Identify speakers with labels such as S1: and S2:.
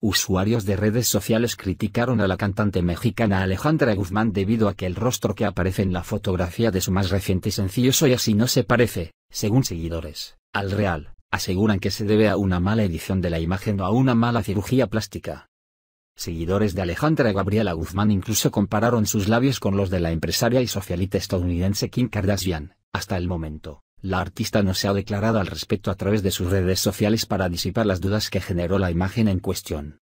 S1: Usuarios de redes sociales criticaron a la cantante mexicana Alejandra Guzmán debido a que el rostro que aparece en la fotografía de su más reciente sencillo Soy así no se parece, según seguidores, al real. Aseguran que se debe a una mala edición de la imagen o a una mala cirugía plástica. Seguidores de Alejandra Gabriela Guzmán incluso compararon sus labios con los de la empresaria y socialista estadounidense Kim Kardashian, hasta el momento. La artista no se ha declarado al respecto a través de sus redes sociales para disipar las dudas que generó la imagen en cuestión.